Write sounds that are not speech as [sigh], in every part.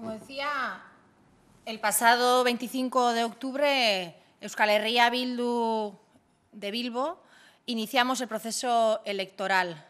Como decía, el pasado 25 de octubre, Euskal Herria Bildu de Bilbo iniciamos el proceso electoral.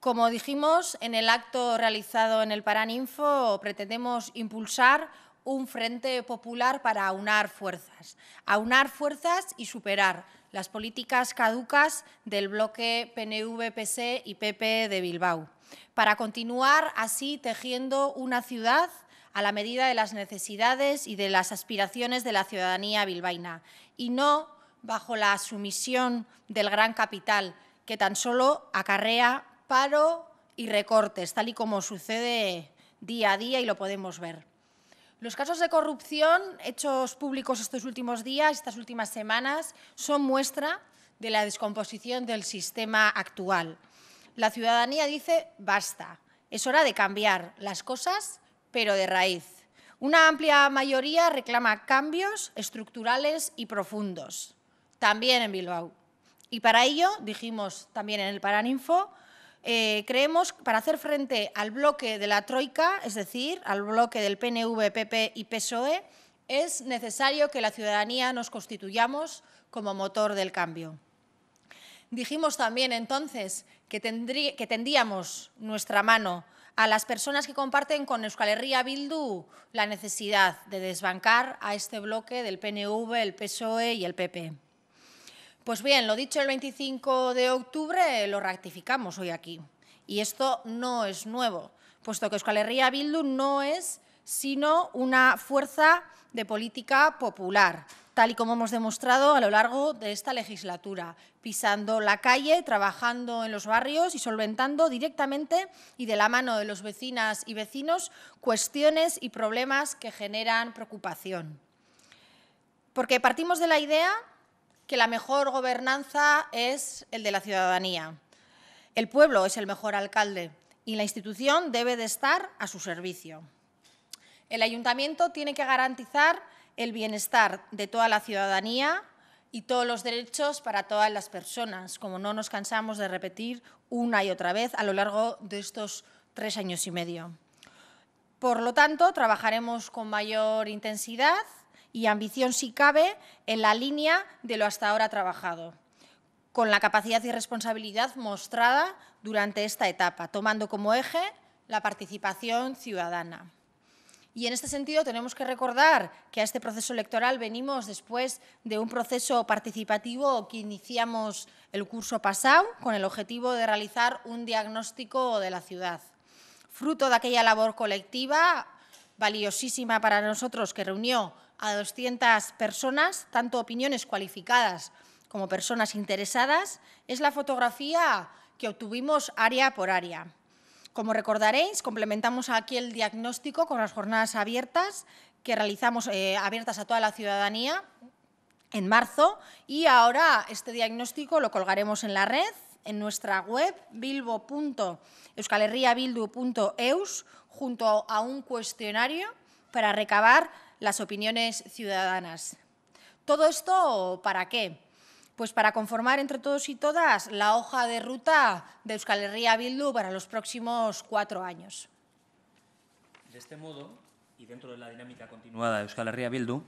Como dijimos en el acto realizado en el Paraninfo, pretendemos impulsar un frente popular para aunar fuerzas, aunar fuerzas y superar las políticas caducas del bloque PNV, PC e y PP de Bilbao, para continuar así tejiendo una ciudad a la medida de las necesidades y de las aspiraciones de la ciudadanía bilbaína y no bajo la sumisión del gran capital que tan solo acarrea paro y recortes, tal y como sucede día a día y lo podemos ver. Los casos de corrupción hechos públicos estos últimos días, estas últimas semanas, son muestra de la descomposición del sistema actual. La ciudadanía dice, basta, es hora de cambiar las cosas pero de raíz. Una amplia mayoría reclama cambios estructurales y profundos, también en Bilbao. Y para ello, dijimos también en el Paraninfo, eh, creemos que para hacer frente al bloque de la Troika, es decir, al bloque del PNV, PP y PSOE, es necesario que la ciudadanía nos constituyamos como motor del cambio. Dijimos también entonces que, tendríamos que nuestra mano a las personas que comparten con Euskal Herria Bildu la necesidad de desbancar a este bloque del PNV, el PSOE y el PP. Pues bien, lo dicho el 25 de octubre lo rectificamos hoy aquí. Y esto no es nuevo, puesto que Euskal Herria Bildu no es sino una fuerza de política popular, tal y como hemos demostrado a lo largo de esta legislatura, pisando la calle, trabajando en los barrios y solventando directamente y de la mano de los vecinas y vecinos cuestiones y problemas que generan preocupación. Porque partimos de la idea que la mejor gobernanza es el de la ciudadanía. El pueblo es el mejor alcalde y la institución debe de estar a su servicio. El ayuntamiento tiene que garantizar el bienestar de toda la ciudadanía y todos los derechos para todas las personas, como no nos cansamos de repetir una y otra vez a lo largo de estos tres años y medio. Por lo tanto, trabajaremos con mayor intensidad y ambición, si cabe, en la línea de lo hasta ahora trabajado, con la capacidad y responsabilidad mostrada durante esta etapa, tomando como eje la participación ciudadana. Y en este sentido tenemos que recordar que a este proceso electoral venimos después de un proceso participativo que iniciamos el curso pasado con el objetivo de realizar un diagnóstico de la ciudad. Fruto de aquella labor colectiva, valiosísima para nosotros, que reunió a 200 personas, tanto opiniones cualificadas como personas interesadas, es la fotografía que obtuvimos área por área. Como recordaréis, complementamos aquí el diagnóstico con las jornadas abiertas que realizamos eh, abiertas a toda la ciudadanía en marzo y ahora este diagnóstico lo colgaremos en la red, en nuestra web bilbo.euskalerriabildu.eus, junto a un cuestionario para recabar las opiniones ciudadanas. ¿Todo esto para qué? pues para conformar entre todos y todas la hoja de ruta de Euskal Herria Bildu para los próximos cuatro años. De este modo, y dentro de la dinámica continuada de Euskal Herria Bildu,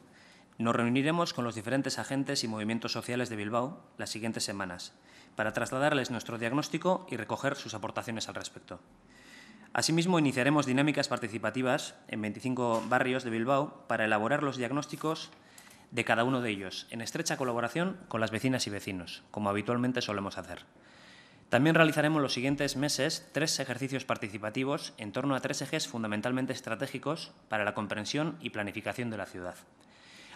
nos reuniremos con los diferentes agentes y movimientos sociales de Bilbao las siguientes semanas para trasladarles nuestro diagnóstico y recoger sus aportaciones al respecto. Asimismo, iniciaremos dinámicas participativas en 25 barrios de Bilbao para elaborar los diagnósticos de cada uno de ellos, en estrecha colaboración con las vecinas y vecinos, como habitualmente solemos hacer. También realizaremos los siguientes meses tres ejercicios participativos en torno a tres ejes fundamentalmente estratégicos para la comprensión y planificación de la ciudad.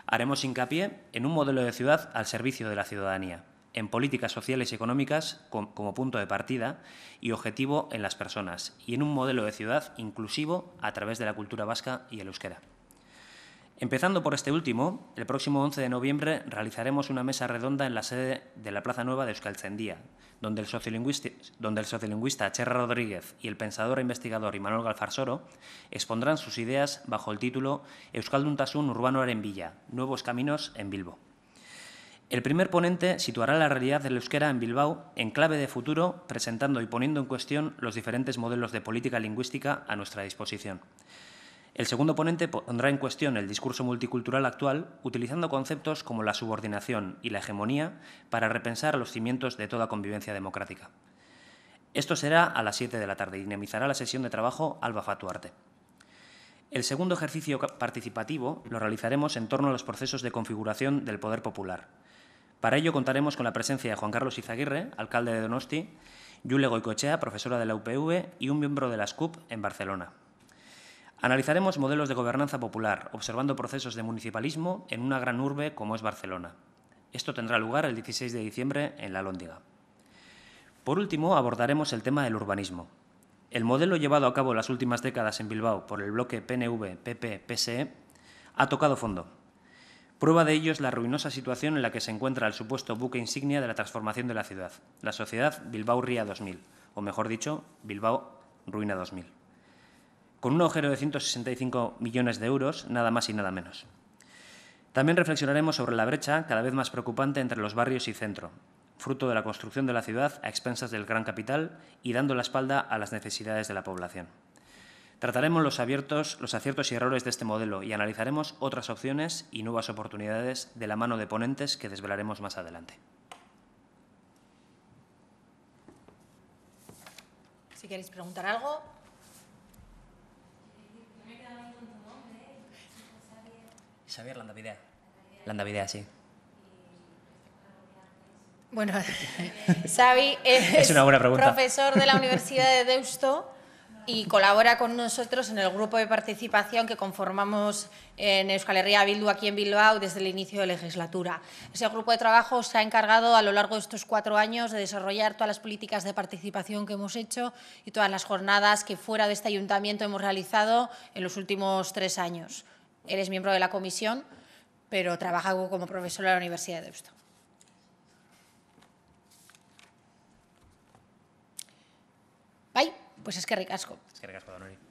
Haremos hincapié en un modelo de ciudad al servicio de la ciudadanía, en políticas sociales y económicas como punto de partida y objetivo en las personas, y en un modelo de ciudad inclusivo a través de la cultura vasca y el euskera. Empezando por este último, el próximo 11 de noviembre realizaremos una mesa redonda en la sede de la Plaza Nueva de Euskalcendía, donde el, sociolingüista, donde el sociolingüista Cherra Rodríguez y el pensador e investigador Imanol Galfarsoro expondrán sus ideas bajo el título Euskalduntasun Urbano Arenvilla, Nuevos Caminos en Bilbo. El primer ponente situará la realidad del euskera en Bilbao en clave de futuro, presentando y poniendo en cuestión los diferentes modelos de política lingüística a nuestra disposición. El segundo ponente pondrá en cuestión el discurso multicultural actual utilizando conceptos como la subordinación y la hegemonía para repensar los cimientos de toda convivencia democrática. Esto será a las 7 de la tarde y dinamizará la sesión de trabajo Alba Fatuarte. El segundo ejercicio participativo lo realizaremos en torno a los procesos de configuración del poder popular. Para ello contaremos con la presencia de Juan Carlos Izaguirre, alcalde de Donosti, Yule Goicochea, profesora de la UPV y un miembro de la SCUP en Barcelona. Analizaremos modelos de gobernanza popular, observando procesos de municipalismo en una gran urbe como es Barcelona. Esto tendrá lugar el 16 de diciembre en La Lóndiga. Por último, abordaremos el tema del urbanismo. El modelo llevado a cabo las últimas décadas en Bilbao por el bloque PNV-PP-PSE ha tocado fondo. Prueba de ello es la ruinosa situación en la que se encuentra el supuesto buque insignia de la transformación de la ciudad, la sociedad Bilbao Ría 2000, o mejor dicho, Bilbao Ruina 2000 con un agujero de 165 millones de euros, nada más y nada menos. También reflexionaremos sobre la brecha cada vez más preocupante entre los barrios y centro, fruto de la construcción de la ciudad a expensas del gran capital y dando la espalda a las necesidades de la población. Trataremos los, los aciertos y errores de este modelo y analizaremos otras opciones y nuevas oportunidades de la mano de ponentes que desvelaremos más adelante. Si queréis preguntar algo, Xavier Landavidea. Landavidea, sí. Bueno, [laughs] Xavi es, profesor de la Universidad de Deusto y colabora con nosotros en el grupo de participación que conformamos en Euskal Herria Bildu aquí en Bilbao desde el inicio de legislatura. Ese grupo de trabajo se ha encargado a lo largo de estos cuatro años de desarrollar todas las políticas de participación que hemos hecho y todas las jornadas que fuera de este ayuntamiento hemos realizado en los últimos tres años. Eres miembro de la comisión, pero trabaja como profesor en la Universidad de Deusto. Ay, pues es que ricasco. Es que ricasco,